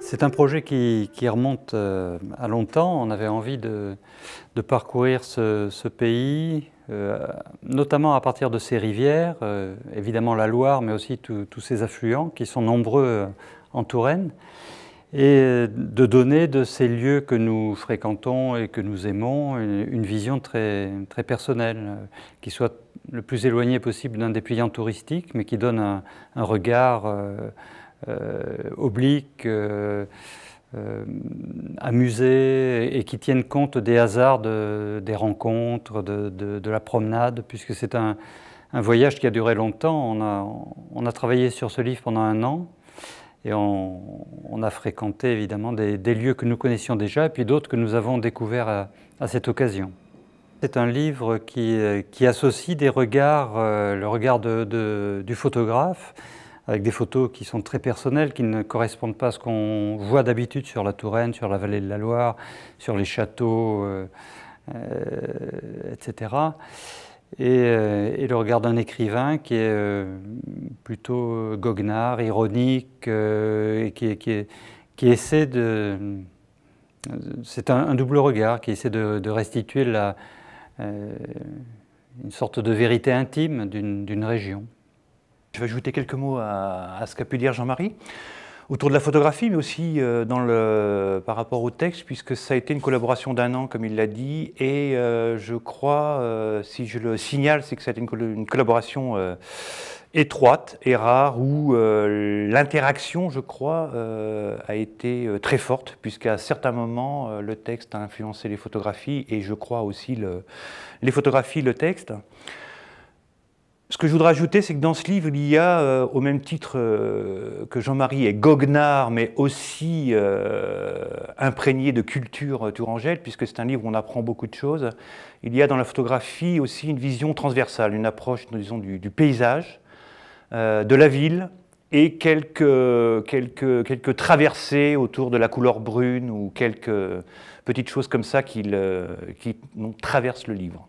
c'est un projet qui, remonte euh, à longtemps. On avait envie de, parcourir ce, pays, euh, notamment à partir de ses rivières, euh, évidemment la Loire, mais aussi tous ses affluents qui sont nombreux en Touraine, et de donner de ces lieux que nous fréquentons et que nous aimons une, vision très, très personnelle, qui soit le plus éloignée possible d'un dépliant touristique, mais qui donne un, regard. Euh, obliques, euh, euh, amusées et qui tiennent compte des hasards des rencontres, de, la promenade, puisque c'est un, voyage qui a duré longtemps. On a, travaillé sur ce livre pendant un an. Et on, a fréquenté évidemment des, lieux que nous connaissions déjà, et puis d'autres que nous avons découverts à, cette occasion. C'est un livre qui, associe des regards, le regard du photographe, avec des photos qui sont très personnelles, qui ne correspondent pas à ce qu'on voit d'habitude sur la Touraine, sur la vallée de la Loire, sur les châteaux, euh, euh, etc. Euh, et, le regard d'un écrivain qui est plutôt goguenard, ironique, et qui, essaie de... C'est un, double regard qui essaie de, restituer une sorte de vérité intime d'une région. Je vais ajouter quelques mots à, ce qu'a pu dire Jean-Marie autour de la photographie, mais aussi euh, par rapport au texte, puisque ça a été une collaboration d'un an, comme il l'a dit, et euh, je crois, euh, si je le signale, c'est que ça a été une, collaboration étroite et rare, où l'interaction, je crois, a été très forte, puisqu'à certains moments, le texte a influencé les photographies, et je crois aussi les photographies, le texte. Ce que je voudrais ajouter, c'est que dans ce livre, il y a, euh, au même titre euh, que Jean-Marie est goguenard, mais aussi euh, imprégné de culture tourangelle, puisque c'est un livre où on apprend beaucoup de choses, il y a dans la photographie aussi une vision transversale, une approche, disons, du, du paysage, de la ville, et quelques, quelques, quelques traversées autour de la couleur brune ou quelques petites choses comme ça qui, qui traversent le livre.